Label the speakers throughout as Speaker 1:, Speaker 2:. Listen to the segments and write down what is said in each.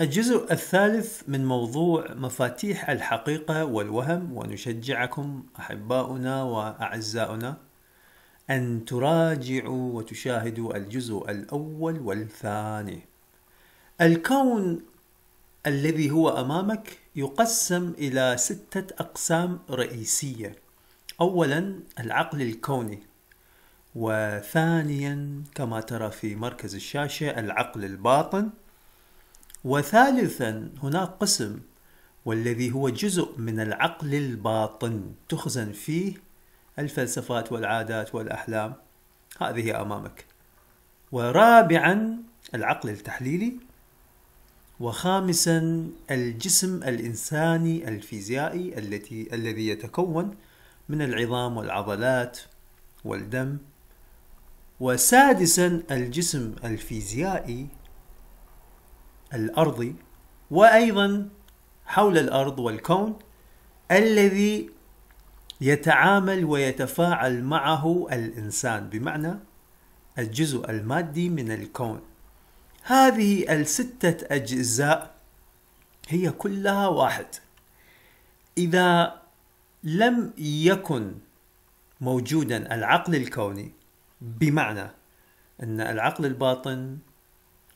Speaker 1: الجزء الثالث من موضوع مفاتيح الحقيقة والوهم ونشجعكم أحباؤنا وأعزاؤنا أن تراجعوا وتشاهدوا الجزء الأول والثاني. الكون الذي هو أمامك يقسم إلى ستة أقسام رئيسية. أولاً العقل الكوني، وثانياً كما ترى في مركز الشاشة العقل الباطن، وثالثا هناك قسم والذي هو جزء من العقل الباطن تخزن فيه الفلسفات والعادات والأحلام هذه أمامك ورابعا العقل التحليلي وخامسا الجسم الإنساني الفيزيائي التي الذي يتكون من العظام والعضلات والدم وسادسا الجسم الفيزيائي الأرضي وأيضا حول الأرض والكون الذي يتعامل ويتفاعل معه الإنسان بمعنى الجزء المادي من الكون هذه الستة أجزاء هي كلها واحد إذا لم يكن موجودا العقل الكوني بمعنى أن العقل الباطن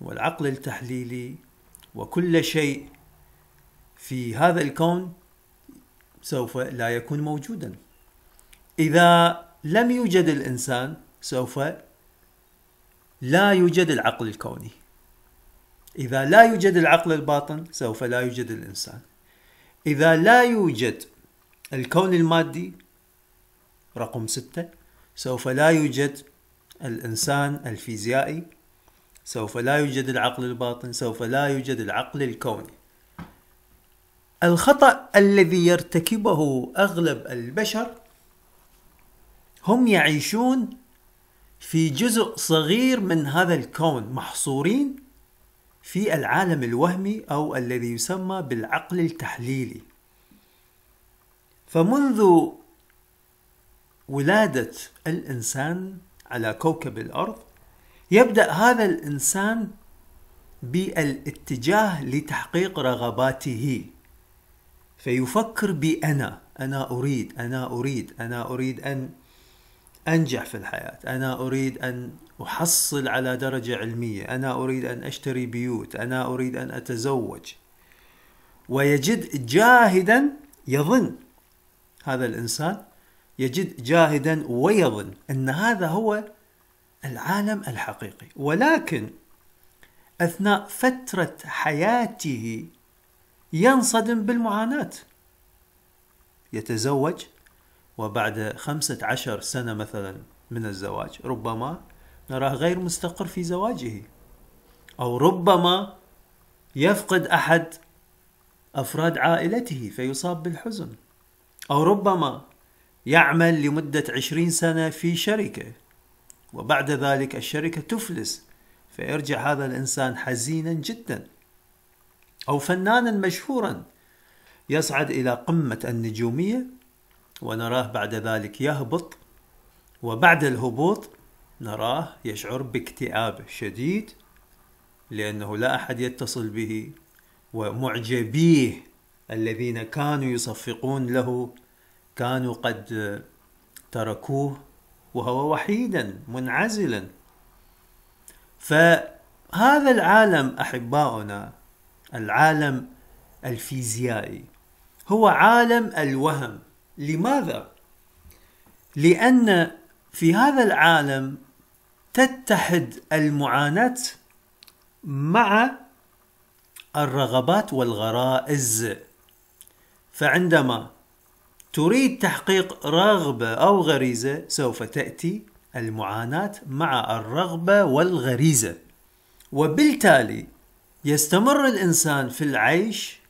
Speaker 1: والعقل التحليلي وكل شيء في هذا الكون سوف لا يكون موجودا اذا لم يوجد الانسان سوف لا يوجد العقل الكوني اذا لا يوجد العقل الباطن سوف لا يوجد الانسان اذا لا يوجد الكون المادي رقم ستة سوف لا يوجد الإنسان الفيزيائي سوف لا يوجد العقل الباطن سوف لا يوجد العقل الكوني الخطأ الذي يرتكبه أغلب البشر هم يعيشون في جزء صغير من هذا الكون محصورين في العالم الوهمي أو الذي يسمى بالعقل التحليلي فمنذ ولادة الإنسان على كوكب الأرض يبدأ هذا الإنسان بالاتجاه لتحقيق رغباته فيفكر بأنا أنا أريد أنا أريد أنا أريد أن أنجح في الحياة أنا أريد أن أحصل على درجة علمية أنا أريد أن أشتري بيوت أنا أريد أن أتزوج ويجد جاهدا يظن هذا الإنسان يجد جاهدا ويظن أن هذا هو العالم الحقيقي ولكن اثناء فتره حياته ينصدم بالمعاناه يتزوج وبعد خمسة عشر سنة مثلا من الزواج ربما نراه غير مستقر في زواجه أو ربما يفقد أحد أفراد عائلته فيصاب بالحزن أو ربما يعمل لمدة عشرين سنة في شركة وبعد ذلك الشركة تفلس فيرجع هذا الإنسان حزينا جدا أو فنانا مشهورا يصعد إلى قمة النجومية ونراه بعد ذلك يهبط وبعد الهبوط نراه يشعر باكتئاب شديد لأنه لا أحد يتصل به ومعجبيه الذين كانوا يصفقون له كانوا قد تركوه وهو وحيدا منعزلا فهذا العالم احباؤنا العالم الفيزيائي هو عالم الوهم لماذا لان في هذا العالم تتحد المعاناه مع الرغبات والغرائز فعندما تريد تحقيق رغبة أو غريزة سوف تأتي المعاناة مع الرغبة والغريزة وبالتالي يستمر الإنسان في العيش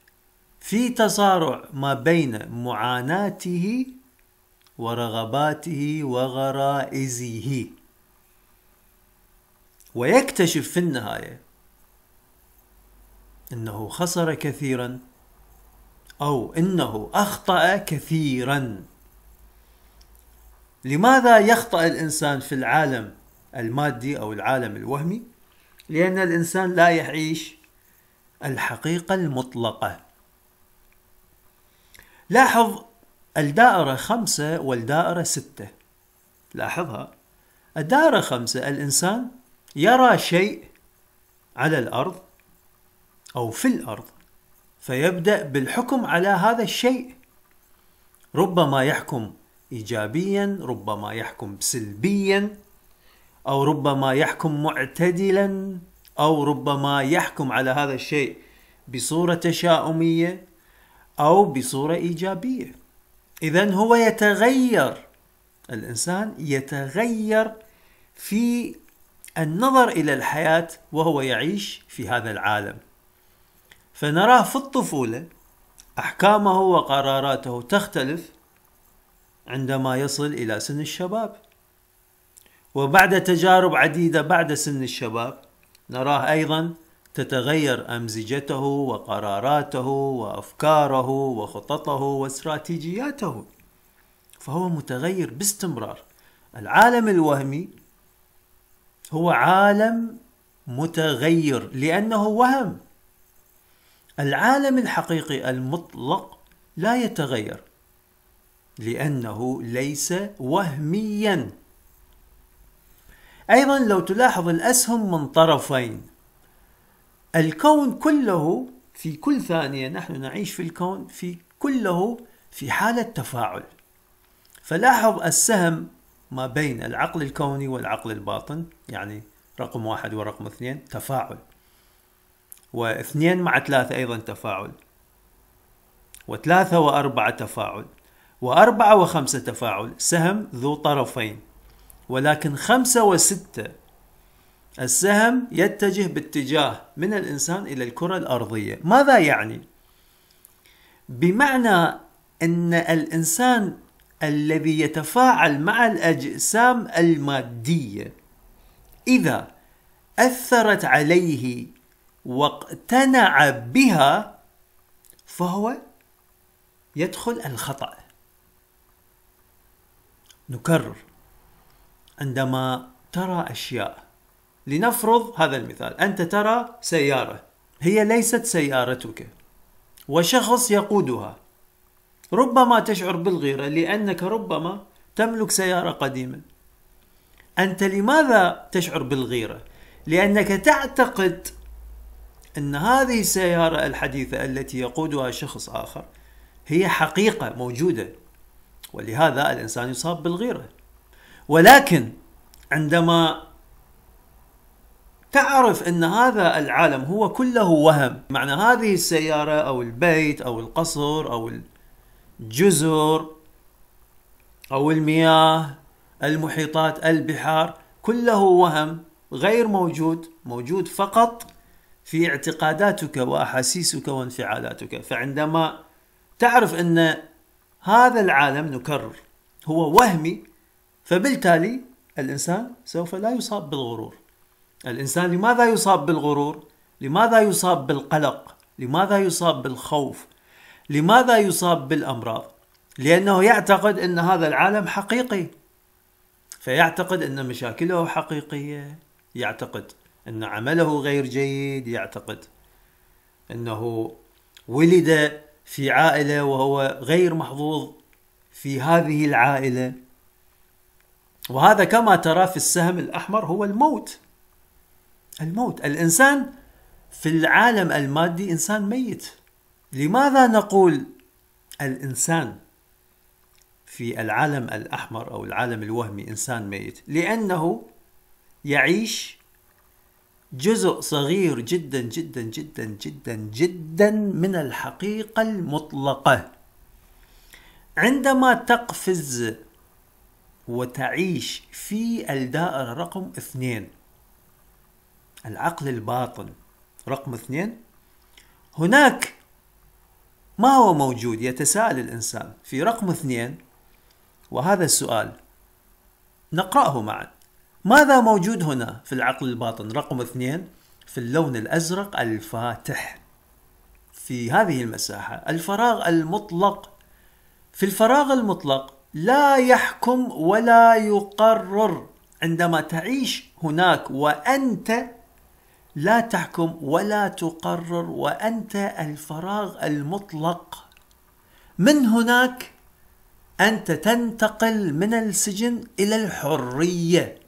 Speaker 1: في تصارع ما بين معاناته ورغباته وغرائزه ويكتشف في النهايه انه خسر كثيرا أو إنه أخطأ كثيرا لماذا يخطأ الإنسان في العالم المادي أو العالم الوهمي؟ لأن الإنسان لا يعيش الحقيقة المطلقة لاحظ الدائرة خمسة والدائرة ستة لاحظها الدائرة خمسة الإنسان يرى شيء على الأرض أو في الأرض فيبدأ بالحكم على هذا الشيء ربما يحكم إيجابيا ربما يحكم سلبيا أو ربما يحكم معتدلا أو ربما يحكم على هذا الشيء بصورة تشاؤمية أو بصورة إيجابية إذا هو يتغير الإنسان يتغير في النظر إلى الحياة وهو يعيش في هذا العالم فنراه في الطفولة أحكامه وقراراته تختلف عندما يصل إلى سن الشباب وبعد تجارب عديدة بعد سن الشباب نراه أيضا تتغير أمزجته وقراراته وأفكاره وخططه واستراتيجياته فهو متغير باستمرار العالم الوهمي هو عالم متغير لأنه وهم العالم الحقيقي المطلق لا يتغير لأنه ليس وهميا أيضا لو تلاحظ الأسهم من طرفين الكون كله في كل ثانية نحن نعيش في الكون في كله في حالة تفاعل فلاحظ السهم ما بين العقل الكوني والعقل الباطن يعني رقم واحد ورقم اثنين تفاعل واثنين مع ثلاثة أيضا تفاعل وثلاثة وأربعة تفاعل وأربعة وخمسة تفاعل سهم ذو طرفين ولكن خمسة وستة السهم يتجه باتجاه من الإنسان إلى الكرة الأرضية ماذا يعني؟ بمعنى أن الإنسان الذي يتفاعل مع الأجسام المادية إذا أثرت عليه واقتنع بها فهو يدخل الخطأ نكرر عندما ترى أشياء لنفرض هذا المثال أنت ترى سيارة هي ليست سيارتك وشخص يقودها ربما تشعر بالغيرة لأنك ربما تملك سيارة قديمة أنت لماذا تشعر بالغيرة؟ لأنك تعتقد ان هذه السياره الحديثه التي يقودها شخص اخر هي حقيقه موجوده ولهذا الانسان يصاب بالغيره ولكن عندما تعرف ان هذا العالم هو كله وهم معنى هذه السياره او البيت او القصر او الجزر او المياه المحيطات البحار كله وهم غير موجود موجود فقط في اعتقاداتك واحاسيسك وانفعالاتك فعندما تعرف ان هذا العالم نكرر هو وهمي فبالتالي الانسان سوف لا يصاب بالغرور الانسان لماذا يصاب بالغرور لماذا يصاب بالقلق لماذا يصاب بالخوف لماذا يصاب بالامراض لانه يعتقد ان هذا العالم حقيقي فيعتقد ان مشاكله حقيقيه يعتقد أن عمله غير جيد يعتقد أنه ولد في عائلة وهو غير محظوظ في هذه العائلة وهذا كما ترى في السهم الأحمر هو الموت الموت الإنسان في العالم المادي إنسان ميت لماذا نقول الإنسان في العالم الأحمر أو العالم الوهمي إنسان ميت لأنه يعيش جزء صغير جدا جدا جدا جدا جدا من الحقيقة المطلقة عندما تقفز وتعيش في الدائرة رقم اثنين العقل الباطن رقم اثنين هناك ما هو موجود يتساءل الإنسان في رقم اثنين وهذا السؤال نقرأه معاً ماذا موجود هنا في العقل الباطن رقم اثنين في اللون الأزرق الفاتح في هذه المساحة الفراغ المطلق في الفراغ المطلق لا يحكم ولا يقرر عندما تعيش هناك وأنت لا تحكم ولا تقرر وأنت الفراغ المطلق من هناك أنت تنتقل من السجن إلى الحرية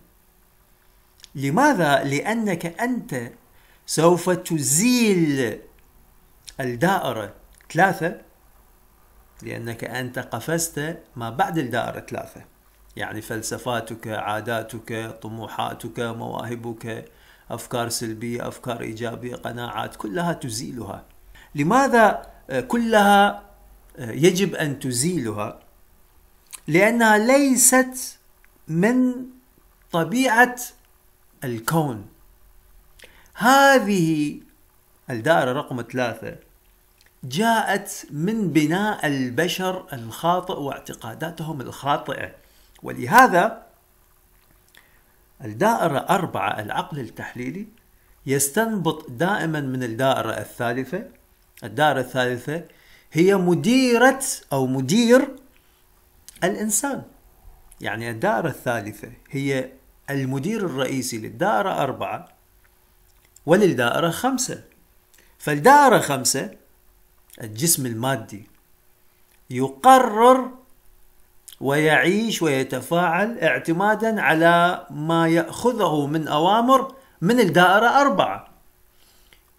Speaker 1: لماذا؟ لأنك أنت سوف تزيل الدائرة ثلاثة لأنك أنت قفزت ما بعد الدائرة ثلاثة يعني فلسفاتك عاداتك طموحاتك مواهبك أفكار سلبية أفكار إيجابية قناعات كلها تزيلها لماذا كلها يجب أن تزيلها لأنها ليست من طبيعة الكون هذه الدائرة رقم ثلاثة جاءت من بناء البشر الخاطئ واعتقاداتهم الخاطئة ولهذا الدائرة أربعة العقل التحليلي يستنبط دائما من الدائرة الثالثة الدائرة الثالثة هي مديرة أو مدير الإنسان يعني الدائرة الثالثة هي المدير الرئيسي للدائرة أربعة وللدائرة خمسة فالدائرة خمسة الجسم المادي يقرر ويعيش ويتفاعل اعتمادا على ما يأخذه من أوامر من الدائرة أربعة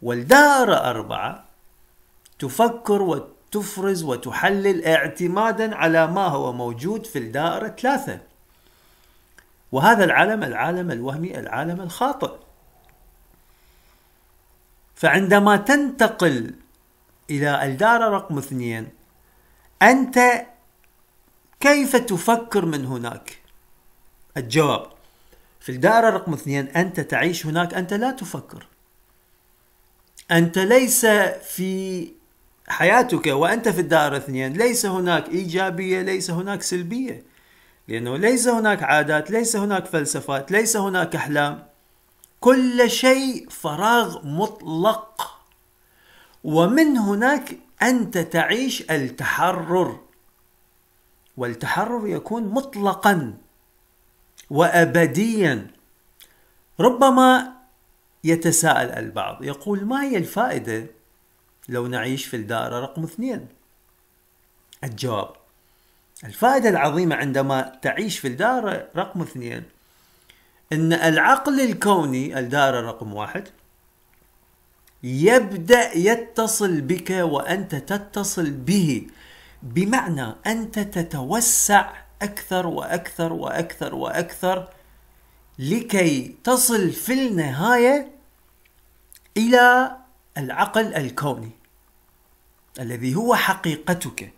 Speaker 1: والدائرة أربعة تفكر وتفرز وتحلل اعتمادا على ما هو موجود في الدائرة ثلاثة وهذا العالم العالم الوهمي العالم الخاطئ فعندما تنتقل إلى الدارة رقم اثنين أنت كيف تفكر من هناك الجواب في الدائرة رقم اثنين أنت تعيش هناك أنت لا تفكر أنت ليس في حياتك وأنت في الدائرة اثنين ليس هناك إيجابية ليس هناك سلبية لأنه ليس هناك عادات ليس هناك فلسفات ليس هناك أحلام كل شيء فراغ مطلق ومن هناك أنت تعيش التحرر والتحرر يكون مطلقا وأبديا ربما يتساءل البعض يقول ما هي الفائدة لو نعيش في الدائرة رقم اثنين الجواب الفائدة العظيمة عندما تعيش في الدائرة رقم اثنين أن العقل الكوني الدائرة رقم واحد يبدأ يتصل بك وأنت تتصل به بمعنى أنت تتوسع أكثر وأكثر وأكثر وأكثر لكي تصل في النهاية إلى العقل الكوني الذي هو حقيقتك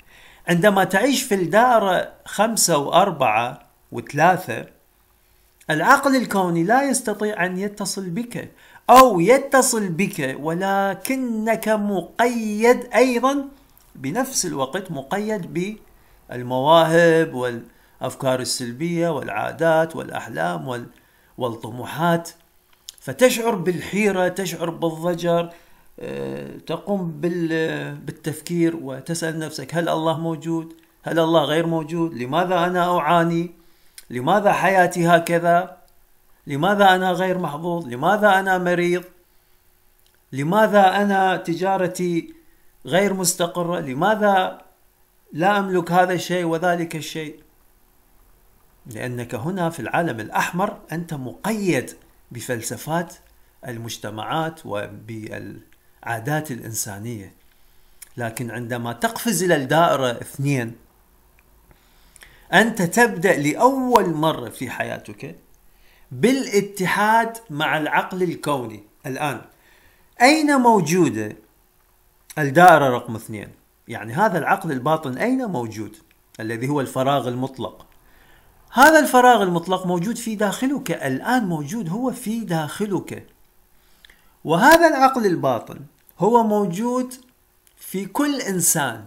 Speaker 1: عندما تعيش في الدار خمسة وأربعة وثلاثة العقل الكوني لا يستطيع أن يتصل بك أو يتصل بك ولكنك مقيد أيضا بنفس الوقت مقيد بالمواهب والأفكار السلبية والعادات والأحلام والطموحات فتشعر بالحيرة تشعر بالضجر تقوم بالتفكير وتسأل نفسك هل الله موجود؟ هل الله غير موجود؟ لماذا أنا أعاني؟ لماذا حياتي هكذا؟ لماذا أنا غير محظوظ؟ لماذا أنا مريض؟ لماذا أنا تجارتي غير مستقرة؟ لماذا لا أملك هذا الشيء وذلك الشيء؟ لأنك هنا في العالم الأحمر أنت مقيد بفلسفات المجتمعات وبال عادات الإنسانية لكن عندما تقفز إلى الدائرة اثنين أنت تبدأ لأول مرة في حياتك بالاتحاد مع العقل الكوني الآن أين موجودة الدائرة رقم اثنين يعني هذا العقل الباطن أين موجود الذي هو الفراغ المطلق هذا الفراغ المطلق موجود في داخلك الآن موجود هو في داخلك وهذا العقل الباطن هو موجود في كل انسان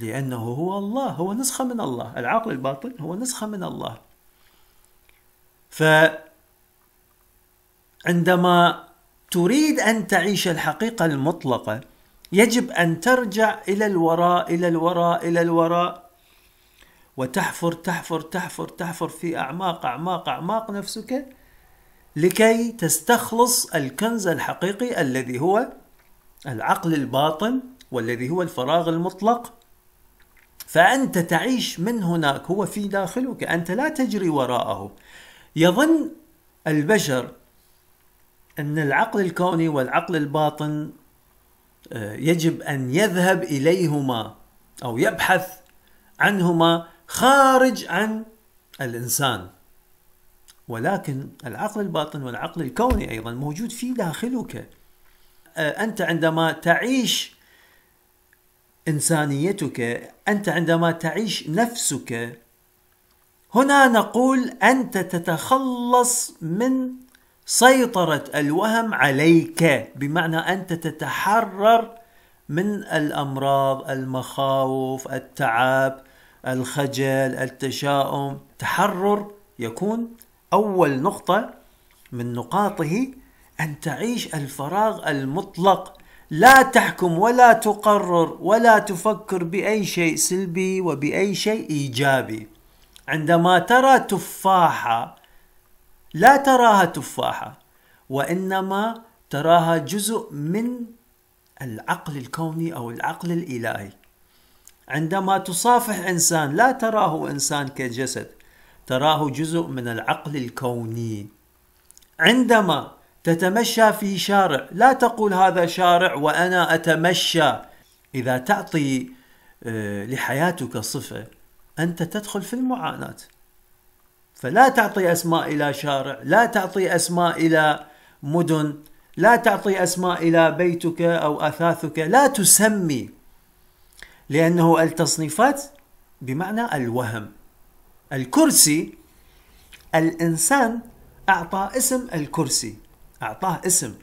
Speaker 1: لانه هو الله هو نسخه من الله العقل الباطن هو نسخه من الله ف عندما تريد ان تعيش الحقيقه المطلقه يجب ان ترجع الى الوراء الى الوراء الى الوراء وتحفر تحفر تحفر تحفر في اعماق اعماق اعماق نفسك لكي تستخلص الكنز الحقيقي الذي هو العقل الباطن والذي هو الفراغ المطلق فأنت تعيش من هناك هو في داخلك أنت لا تجري وراءه يظن البشر أن العقل الكوني والعقل الباطن آه، يجب أن يذهب إليهما أو يبحث عنهما خارج عن الإنسان ولكن العقل الباطن والعقل الكوني أيضا موجود في داخلك آه، أنت عندما تعيش إنسانيتك أنت عندما تعيش نفسك هنا نقول أنت تتخلص من سيطرة الوهم عليك بمعنى أنت تتحرر من الأمراض المخاوف التعب الخجل التشاؤم تحرر يكون أول نقطة من نقاطه أن تعيش الفراغ المطلق لا تحكم ولا تقرر ولا تفكر بأي شيء سلبي وبأي شيء إيجابي عندما ترى تفاحة لا تراها تفاحة وإنما تراها جزء من العقل الكوني أو العقل الإلهي عندما تصافح إنسان لا تراه إنسان كجسد تراه جزء من العقل الكوني عندما تتمشى في شارع لا تقول هذا شارع وانا اتمشى اذا تعطي آه، لحياتك صفه انت تدخل في المعاناه فلا تعطي اسماء الى شارع لا تعطي اسماء الى مدن لا تعطي اسماء الى بيتك او اثاثك لا تسمي لانه التصنيفات بمعنى الوهم الكرسي الإنسان أعطى اسم الكرسي أعطاه اسم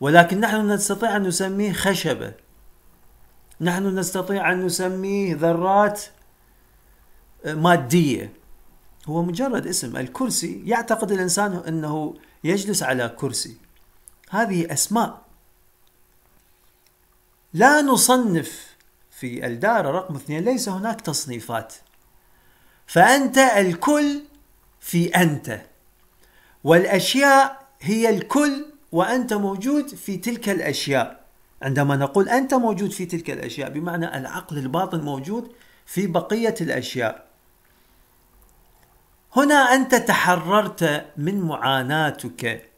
Speaker 1: ولكن نحن نستطيع أن نسميه خشبة نحن نستطيع أن نسميه ذرات آه، مادية هو مجرد اسم الكرسي يعتقد الإنسان أنه يجلس على كرسي هذه أسماء لا نصنف في الدائرة رقم اثنين ليس هناك تصنيفات فأنت الكل في أنت والأشياء هي الكل وأنت موجود في تلك الأشياء عندما نقول أنت موجود في تلك الأشياء بمعنى العقل الباطن موجود في بقية الأشياء هنا أنت تحررت من معاناتك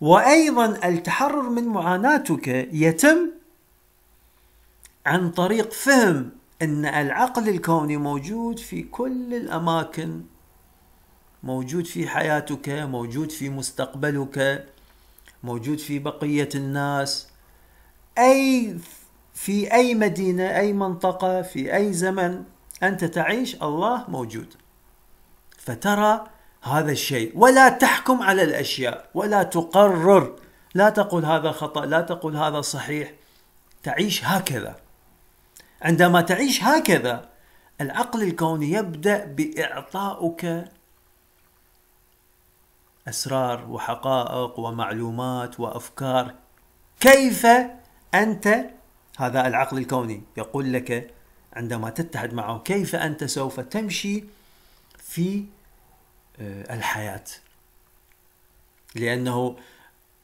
Speaker 1: وأيضا التحرر من معاناتك يتم عن طريق فهم ان العقل الكوني موجود في كل الاماكن موجود في حياتك موجود في مستقبلك موجود في بقيه الناس اي في اي مدينه اي منطقه في اي زمن انت تعيش الله موجود فترى هذا الشيء ولا تحكم على الاشياء ولا تقرر لا تقول هذا خطا لا تقول هذا صحيح تعيش هكذا عندما تعيش هكذا العقل الكوني يبدأ بإعطائك أسرار وحقائق ومعلومات وأفكار كيف أنت هذا العقل الكوني يقول لك عندما تتحد معه كيف أنت سوف تمشي في آه، الحياة لأنه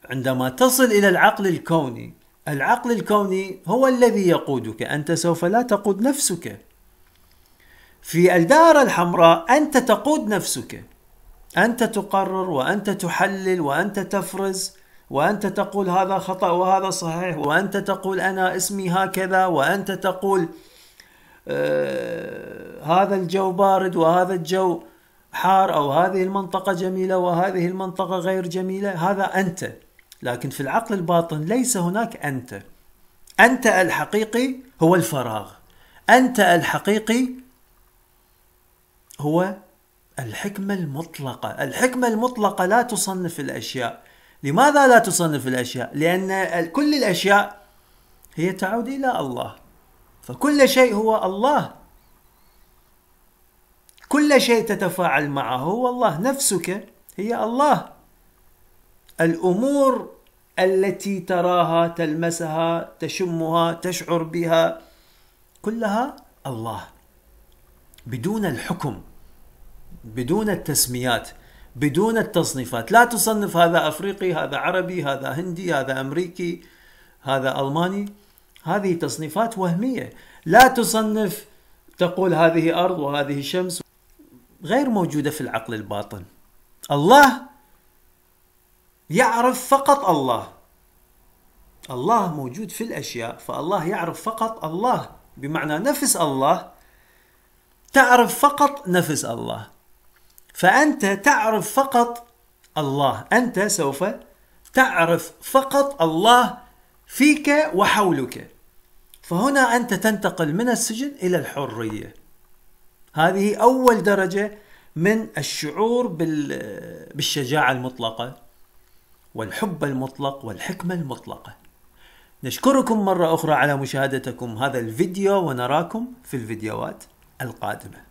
Speaker 1: عندما تصل إلى العقل الكوني العقل الكوني هو الذي يقودك انت سوف لا تقود نفسك في الدائره الحمراء انت تقود نفسك انت تقرر وانت تحلل وانت تفرز وانت تقول هذا خطا وهذا صحيح وانت تقول انا اسمي هكذا وانت تقول آه هذا الجو بارد وهذا الجو حار او هذه المنطقه جميله وهذه المنطقه غير جميله هذا انت لكن في العقل الباطن ليس هناك انت انت الحقيقي هو الفراغ انت الحقيقي هو الحكمه المطلقه الحكمه المطلقه لا تصنف الاشياء لماذا لا تصنف الاشياء لان كل الاشياء هي تعود الى الله فكل شيء هو الله كل شيء تتفاعل معه هو الله نفسك هي الله الامور التي تراها تلمسها تشمها تشعر بها كلها الله بدون الحكم بدون التسميات بدون التصنيفات لا تصنف هذا افريقي هذا عربي هذا هندي هذا امريكي هذا الماني هذه تصنيفات وهميه لا تصنف تقول هذه ارض وهذه شمس غير موجوده في العقل الباطن الله يعرف فقط الله الله موجود في الأشياء فالله يعرف فقط الله بمعنى نفس الله تعرف فقط نفس الله فأنت تعرف فقط الله أنت سوف تعرف فقط الله فيك وحولك فهنا أنت تنتقل من السجن إلى الحرية هذه أول درجة من الشعور بالشجاعة المطلقة والحب المطلق والحكمة المطلقة نشكركم مرة أخرى على مشاهدتكم هذا الفيديو ونراكم في الفيديوهات القادمة